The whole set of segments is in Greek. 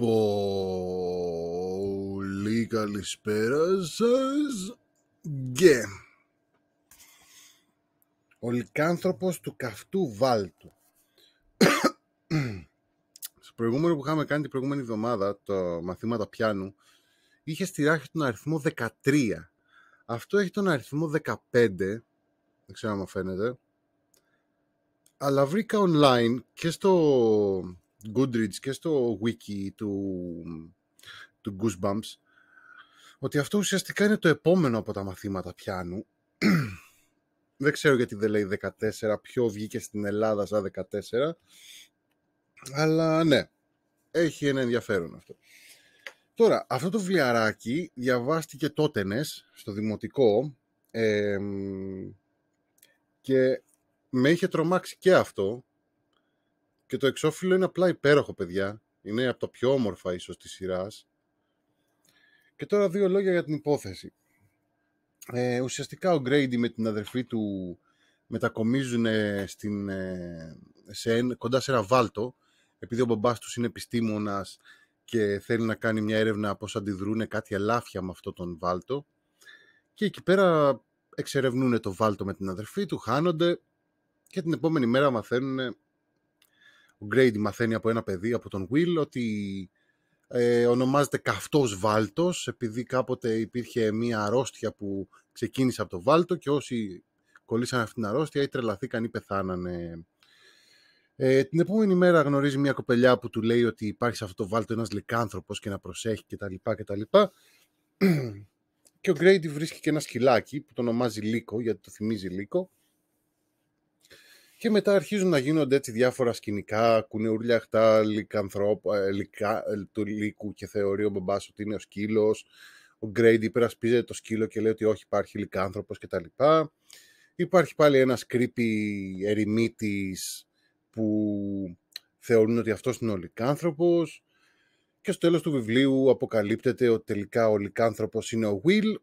Πολύ καλησπέρα σας και ο λικάνθρωπος του καυτού βάλτου. Στο προηγούμενο που είχαμε κάνει την προηγούμενη εβδομάδα, το μαθήματα πιάνου, είχε στη ράχη τον αριθμό 13. Αυτό έχει τον αριθμό 15, δεν ξέρω αν φαίνεται, αλλά βρήκα online και στο Goodreads και στο wiki του, του Goosebumps ότι αυτό ουσιαστικά είναι το επόμενο από τα μαθήματα πιάνου. δεν ξέρω γιατί δεν λέει 14, ποιο βγήκε στην Ελλάδα σαν 14, αλλά ναι, έχει ένα ενδιαφέρον αυτό. Τώρα, αυτό το βιβλιαράκι διαβάστηκε τότενες στο δημοτικό και με είχε τρομάξει και αυτό και το εξώφυλλο είναι απλά υπέροχο, παιδιά. Είναι από τα πιο όμορφα ίσως της σειράς. Και τώρα δύο λόγια για την υπόθεση. Ε, ουσιαστικά ο Γκρέιντι με την αδερφή του μετακομίζουν ε, στην, ε, σε, κοντά σε ένα βάλτο, επειδή ο μπαμπάς τους είναι επιστήμονας και θέλει να κάνει μια έρευνα πώς αντιδρούν κάτι ελάφια με αυτό τον βάλτο. Και εκεί πέρα εξερευνούν το βάλτο με την αδερφή του, χάνονται και την επόμενη μέρα μαθαίνουν ο Γκρέιντ μαθαίνει από ένα παιδί, από τον Will, ότι ε, ονομάζεται καυτός βάλτος, επειδή κάποτε υπήρχε μία αρρώστια που ξεκίνησε από το βάλτο και όσοι κολλήσαν αυτήν την αρρώστια ή τρελαθήκαν ή πεθάνανε. Ε, την επόμενη μέρα γνωρίζει μια κοπελιά που του λέει ότι υπάρχει σε αυτό το βάλτο ένας λικάνθρωπος και να προσέχει κτλ. και ο Γκρέιντ βρίσκει και ένα σκυλάκι που το ονομάζει Λίκο, γιατί το θυμίζει Λίκο, και μετά αρχίζουν να γίνονται έτσι διάφορα σκηνικά, κουνεούρλιαχτά, χτά, ε, ε, του λύκου και θεωρεί ο μπαμπάς ότι είναι ο σκύλος. Ο Γκρέιντι υπερασπίζεται το σκύλο και λέει ότι όχι υπάρχει λικάνθρωπος κτλ. Υπάρχει πάλι ένας creepy ερημίτης που θεωρούν ότι αυτός είναι ο λικάνθρωπος. Και στο τέλος του βιβλίου αποκαλύπτεται ότι τελικά ο λικάνθρωπος είναι ο Will,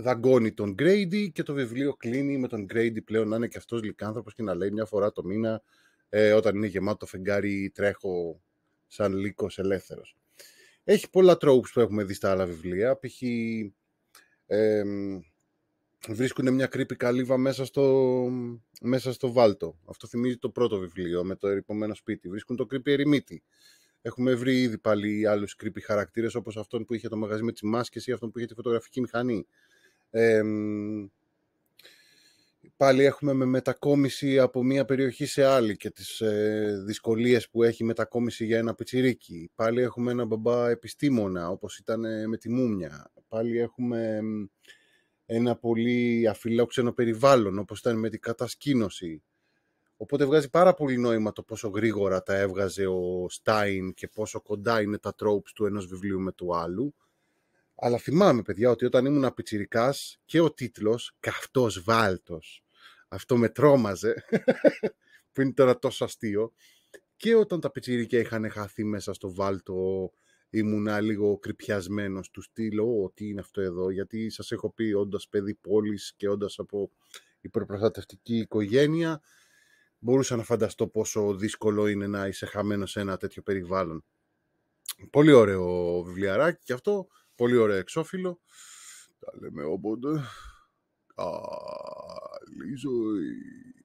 δαγκώνει τον Grady και το βιβλίο κλείνει με τον Grady πλέον να είναι και αυτός λυκάνθρωπος και να λέει μια φορά το μήνα ε, όταν είναι γεμάτο το φεγγάρι τρέχω σαν λύκος ελεύθερος. Έχει πολλά τρόπους που έχουμε δει στα άλλα βιβλία. Π.χ. Ε, βρίσκουν μια κρύπη καλύβα μέσα στο, μέσα στο βάλτο. Αυτό θυμίζει το πρώτο βιβλίο με το ερυπωμένο σπίτι. Βρίσκουν το κρύπη ερημίτη. Έχουμε βρει ήδη πάλι άλλους κρύπη χαρακτήρες όπως αυτόν που είχε το μαγαζί με τις μάσκες ή αυτόν που είχε τη φωτογραφική μηχανή πάλι έχουμε με μετακόμιση από μία περιοχή σε άλλη και τις ε, δυσκολίες που έχει μετακόμιση για ένα πιτσιρίκι. Πάλι έχουμε ένα μπαμπά επιστήμονα, όπως ήταν με τη Μούμια. Πάλι έχουμε ένα πολύ αφιλόξενο περιβάλλον, όπως ήταν με την κατασκήνωση. Οπότε βγάζει πάρα πολύ νόημα το πόσο γρήγορα τα έβγαζε ο Στάιν και πόσο κοντά είναι τα τρόπους του ενός βιβλίου με του άλλου. Αλλά θυμάμαι, παιδιά, ότι όταν ήμουν πιτσιρικάς και ο τίτλος Καυτό βάλτος. αυτό με τρόμαζε, που είναι τώρα τόσο αστείο, και όταν τα πιτσιρικά είχαν χαθεί μέσα στο Βάλτο ήμουνα λίγο κρυπιασμένος τους στήλου ότι είναι αυτό εδώ, γιατί σας έχω πει όντας παιδί πόλης και όντας από υπερπροστατευτική οικογένεια, μπορούσα να φανταστώ πόσο δύσκολο είναι να είσαι χαμένος σε ένα τέτοιο περιβάλλον. Πολύ ωραίο βιβλιαράκι και αυτό Πολύ ωραίο εξώφυλλο. Τα λέμε όποτε. Καλή ζωή.